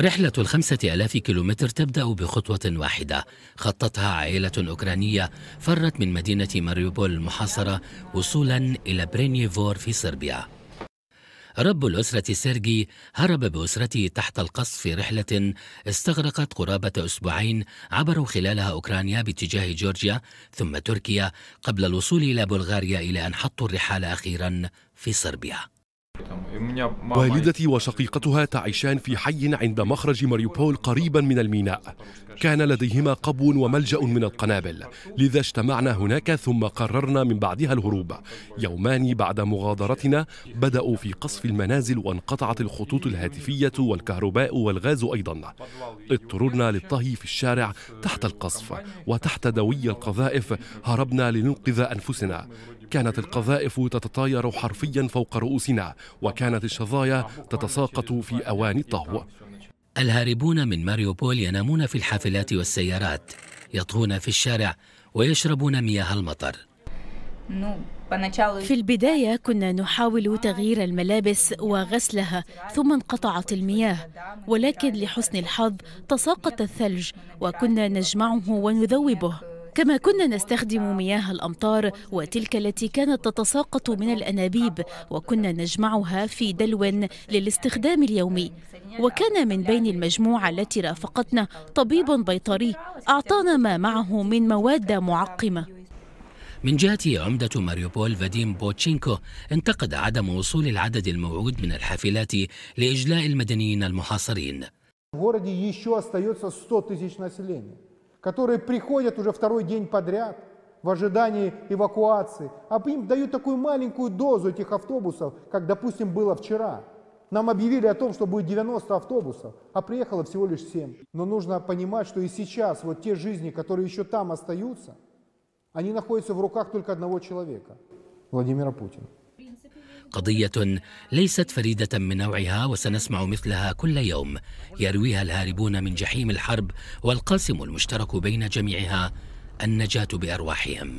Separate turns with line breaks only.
رحلة الخمسة آلاف كيلومتر تبدأ بخطوة واحدة خطتها عائلة أوكرانية فرت من مدينة ماريوبول المحاصرة وصولا إلى برينيفور في صربيا رب الأسرة سيرجي هرب بأسرته تحت القصف في رحلة استغرقت قرابة أسبوعين عبروا خلالها أوكرانيا باتجاه جورجيا ثم تركيا قبل الوصول إلى بلغاريا إلى أن
حطوا الرحال أخيرا في
صربيا إيه، والدتي
وشقيقتها تعيشان في حي عند مخرج ماريوبول قريبا من الميناء كان لديهما قبو وملجأ من القنابل لذا اجتمعنا هناك ثم قررنا من بعدها الهروب يومان بعد مغادرتنا بدأوا في قصف المنازل وانقطعت الخطوط الهاتفية والكهرباء والغاز أيضا اضطررنا للطهي في الشارع تحت القصف وتحت دوي القذائف هربنا لننقذ أنفسنا كانت القذائف تتطاير حرفيا فوق رؤوسنا وكانت الشظايا تتساقط في أواني الطهو الهاربون من ماريوبول ينامون في الحافلات والسيارات
يطهون في الشارع ويشربون مياه المطر
في البداية كنا نحاول تغيير الملابس وغسلها ثم انقطعت المياه ولكن لحسن الحظ تساقط الثلج وكنا نجمعه ونذوبه كما كنا نستخدم مياه الأمطار وتلك التي كانت تتساقط من الأنابيب وكنا نجمعها في دلو للاستخدام اليومي وكان من بين المجموعة التي رافقتنا طبيب بيطري أعطانا ما معه من مواد معقمة
من جهته عمدة ماريوبول فاديم بوتشينكو انتقد عدم وصول العدد الموعود من الحافلات لإجلاء
المدنيين المحاصرين которые приходят уже второй день подряд в ожидании эвакуации, а им дают такую маленькую дозу этих автобусов, как, допустим, было вчера. Нам объявили о том, что будет 90 автобусов, а приехало всего лишь 7. Но нужно понимать, что и сейчас вот те жизни, которые еще там остаются, они находятся в руках только одного человека, Владимира Путина.
قضية ليست فريدة من نوعها وسنسمع مثلها كل يوم يرويها الهاربون من جحيم الحرب والقاسم المشترك بين
جميعها النجاة بأرواحهم